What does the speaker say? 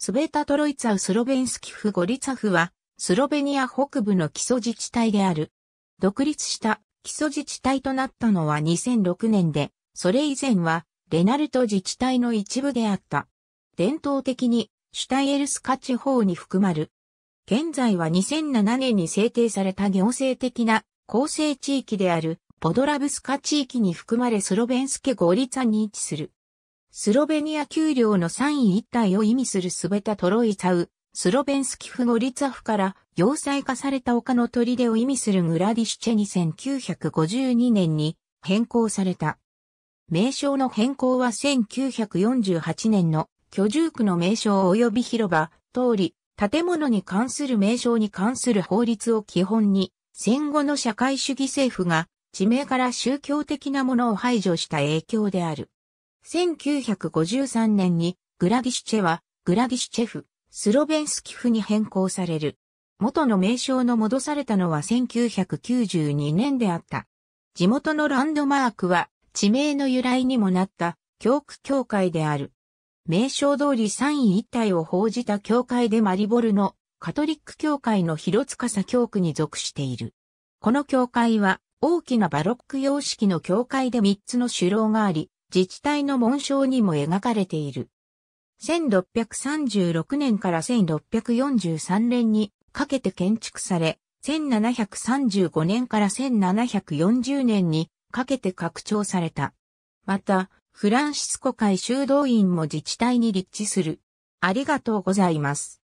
スベタトロイツァウスロベンスキフゴリツァフは、スロベニア北部の基礎自治体である。独立した基礎自治体となったのは2006年で、それ以前はレナルト自治体の一部であった。伝統的にシュタイエルスカ地方に含まる。現在は2007年に制定された行政的な構成地域であるポドラブスカ地域に含まれスロベンスケゴリツァに位置する。スロベニア丘陵の三位一体を意味するスベタトロイツァウ、スロベンスキフゴリツァフから要塞化された丘の砦を意味するグラディシュチェに1952年に変更された。名称の変更は1948年の居住区の名称及び広場、通り、建物に関する名称に関する法律を基本に、戦後の社会主義政府が地名から宗教的なものを排除した影響である。1953年にグラギシチェはグラギシチェフ、スロベンスキフに変更される。元の名称の戻されたのは1992年であった。地元のランドマークは地名の由来にもなった教区教会である。名称通り3位一帯を報じた教会でマリボルのカトリック教会の広さ教区に属している。この教会は大きなバロック様式の教会で3つの首楼があり、自治体の紋章にも描かれている。1636年から1643年にかけて建築され、1735年から1740年にかけて拡張された。また、フランシスコ会修道院も自治体に立地する。ありがとうございます。